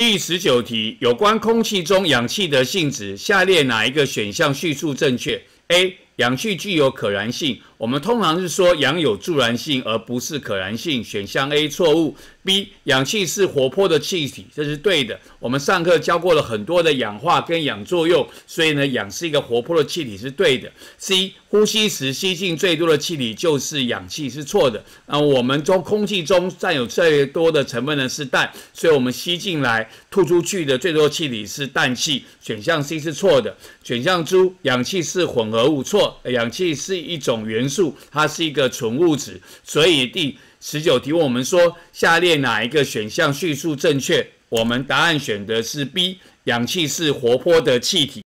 第十九题，有关空气中氧气的性质，下列哪一个选项叙述正确？A. 氧气具有可燃性。我们通常是说氧有助燃性，而不是可燃性。选项 A 错误。B，氧气是活泼的气体，这是对的。我们上课教过了很多的氧化跟氧作用，所以呢，氧是一个活泼的气体，是对的。C，呼吸时吸进最多的气体就是氧气，是错的。那我们中空气中占有最多的成分呢是氮，所以我们吸进来、吐出去的最多气体是氮气。选项 C 是错的。选项 D，氧气是混合物，错。氧气是一种原。素它是一个纯物质，所以第十九题问我们说下列哪一个选项叙述正确，我们答案选的是 B，氧气是活泼的气体。